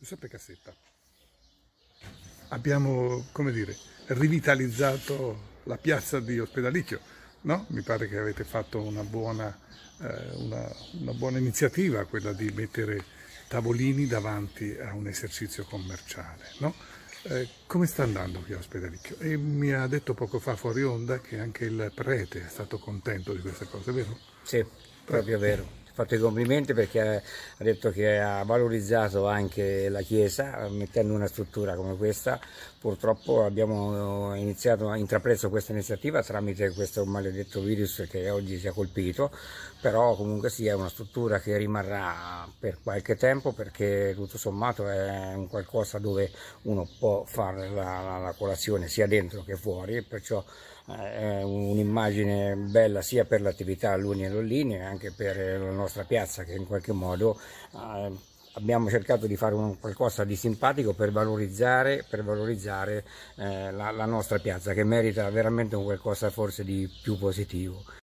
Giuseppe Cassetta. Abbiamo, come dire, rivitalizzato la piazza di Ospedalicchio, no? Mi pare che avete fatto una buona, eh, una, una buona iniziativa, quella di mettere tavolini davanti a un esercizio commerciale, no? Eh, come sta andando qui a Ospedalicchio? E mi ha detto poco fa fuori onda che anche il prete è stato contento di questa cosa, vero? Sì, proprio eh. vero fatto i complimenti perché ha, detto che ha valorizzato anche la Chiesa mettendo una struttura come questa. Purtroppo abbiamo eh, iniziato, intrapreso questa iniziativa tramite questo maledetto virus che oggi si è colpito, però comunque sia sì, una struttura che rimarrà per qualche tempo perché tutto sommato è un qualcosa dove uno può fare la, la, la colazione sia dentro che fuori, perciò eh, è un'immagine bella sia per l'attività Luni e Lollini anche per la nostra nostra piazza che in qualche modo eh, abbiamo cercato di fare un, qualcosa di simpatico per valorizzare, per valorizzare eh, la, la nostra piazza che merita veramente un qualcosa forse di più positivo.